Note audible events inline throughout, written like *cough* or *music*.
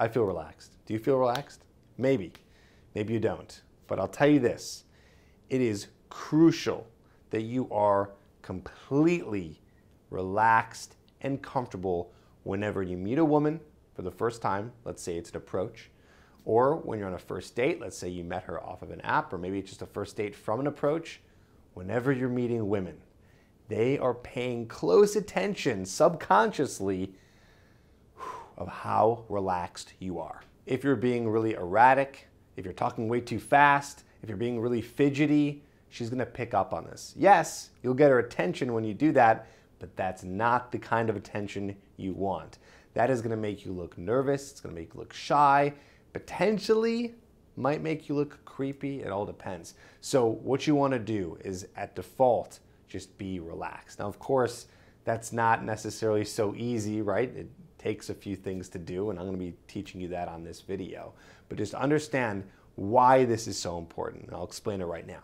I feel relaxed. Do you feel relaxed? Maybe. Maybe you don't. But I'll tell you this it is crucial that you are completely relaxed and comfortable whenever you meet a woman for the first time. Let's say it's an approach. Or when you're on a first date, let's say you met her off of an app, or maybe it's just a first date from an approach. Whenever you're meeting women, they are paying close attention subconsciously of how relaxed you are. If you're being really erratic, if you're talking way too fast, if you're being really fidgety, she's gonna pick up on this. Yes, you'll get her attention when you do that, but that's not the kind of attention you want. That is gonna make you look nervous, it's gonna make you look shy, potentially might make you look creepy, it all depends. So what you wanna do is at default, just be relaxed. Now, of course, that's not necessarily so easy, right? It takes a few things to do, and I'm going to be teaching you that on this video. But just understand why this is so important, I'll explain it right now.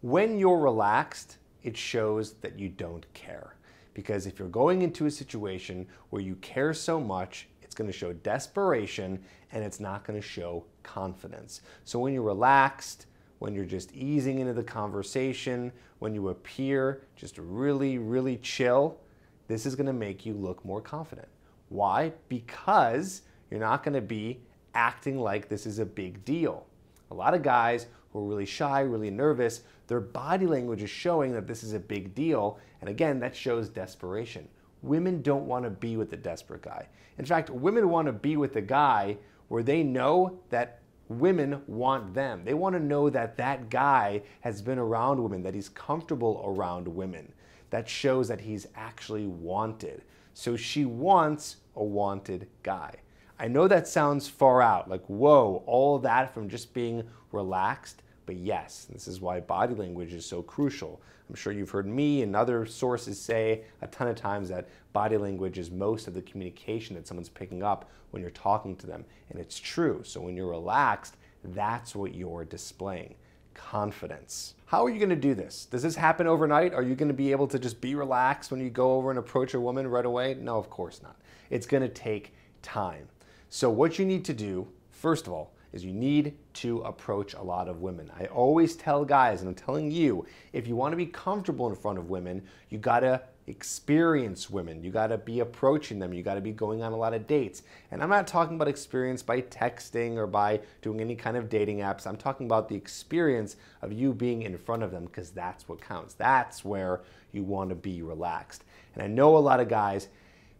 When you're relaxed, it shows that you don't care. Because if you're going into a situation where you care so much, it's going to show desperation and it's not going to show confidence. So when you're relaxed, when you're just easing into the conversation, when you appear just really, really chill, this is going to make you look more confident. Why? Because you're not going to be acting like this is a big deal. A lot of guys who are really shy, really nervous, their body language is showing that this is a big deal. And again, that shows desperation. Women don't want to be with a desperate guy. In fact, women want to be with a guy where they know that women want them. They want to know that that guy has been around women, that he's comfortable around women. That shows that he's actually wanted. So she wants a wanted guy. I know that sounds far out, like, whoa, all that from just being relaxed. But yes, this is why body language is so crucial. I'm sure you've heard me and other sources say a ton of times that body language is most of the communication that someone's picking up when you're talking to them. And it's true. So when you're relaxed, that's what you're displaying confidence. How are you gonna do this? Does this happen overnight? Are you gonna be able to just be relaxed when you go over and approach a woman right away? No, of course not. It's gonna take time. So, what you need to do, first of all, is you need to approach a lot of women. I always tell guys, and I'm telling you, if you wanna be comfortable in front of women, you gotta experience women. You got to be approaching them. You got to be going on a lot of dates. And I'm not talking about experience by texting or by doing any kind of dating apps. I'm talking about the experience of you being in front of them because that's what counts. That's where you want to be relaxed. And I know a lot of guys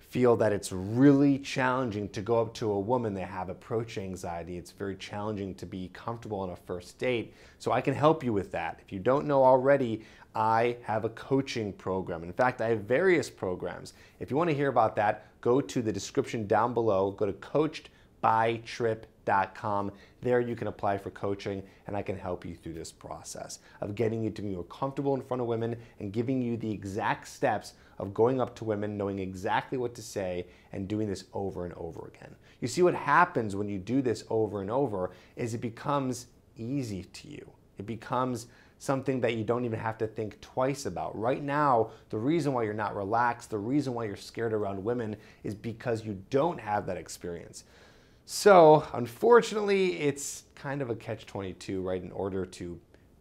feel that it's really challenging to go up to a woman They have approach anxiety. It's very challenging to be comfortable on a first date. So I can help you with that. If you don't know already, I have a coaching program. In fact, I have various programs. If you want to hear about that, go to the description down below. Go to Coached by Trip com, There you can apply for coaching and I can help you through this process of getting you to be more comfortable in front of women and giving you the exact steps of going up to women, knowing exactly what to say and doing this over and over again. You see what happens when you do this over and over is it becomes easy to you. It becomes something that you don't even have to think twice about. Right now, the reason why you're not relaxed, the reason why you're scared around women is because you don't have that experience. So unfortunately, it's kind of a catch-22, right? In order to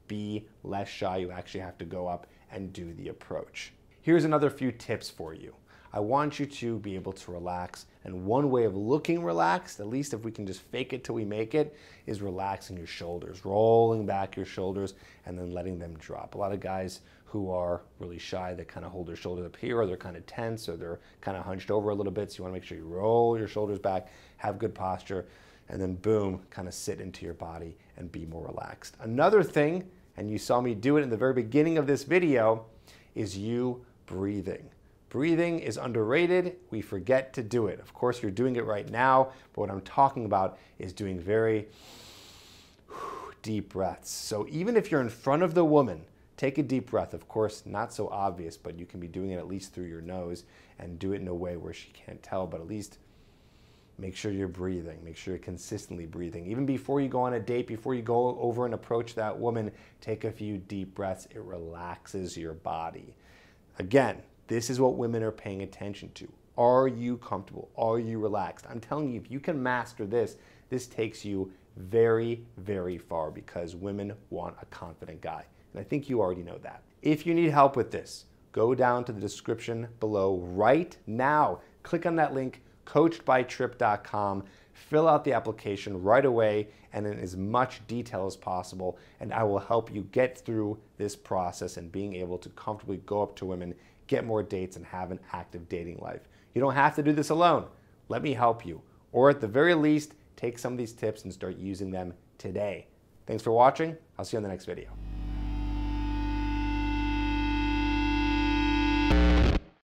be less shy, you actually have to go up and do the approach. Here's another few tips for you. I want you to be able to relax. And one way of looking relaxed, at least if we can just fake it till we make it, is relaxing your shoulders, rolling back your shoulders, and then letting them drop. A lot of guys who are really shy that kind of hold their shoulders up here or they're kind of tense or they're kind of hunched over a little bit. So you want to make sure you roll your shoulders back, have good posture, and then boom, kind of sit into your body and be more relaxed. Another thing, and you saw me do it in the very beginning of this video, is you breathing. Breathing is underrated. We forget to do it. Of course, you're doing it right now, but what I'm talking about is doing very *sighs* deep breaths. So even if you're in front of the woman Take a deep breath, of course, not so obvious, but you can be doing it at least through your nose and do it in a way where she can't tell, but at least make sure you're breathing, make sure you're consistently breathing. Even before you go on a date, before you go over and approach that woman, take a few deep breaths. It relaxes your body. Again, this is what women are paying attention to. Are you comfortable? Are you relaxed? I'm telling you, if you can master this, this takes you very, very far because women want a confident guy. And I think you already know that. If you need help with this, go down to the description below right now. Click on that link, coachedbytrip.com. Fill out the application right away and in as much detail as possible. And I will help you get through this process and being able to comfortably go up to women, get more dates, and have an active dating life. You don't have to do this alone. Let me help you. Or at the very least, take some of these tips and start using them today. Thanks for watching. I'll see you on the next video.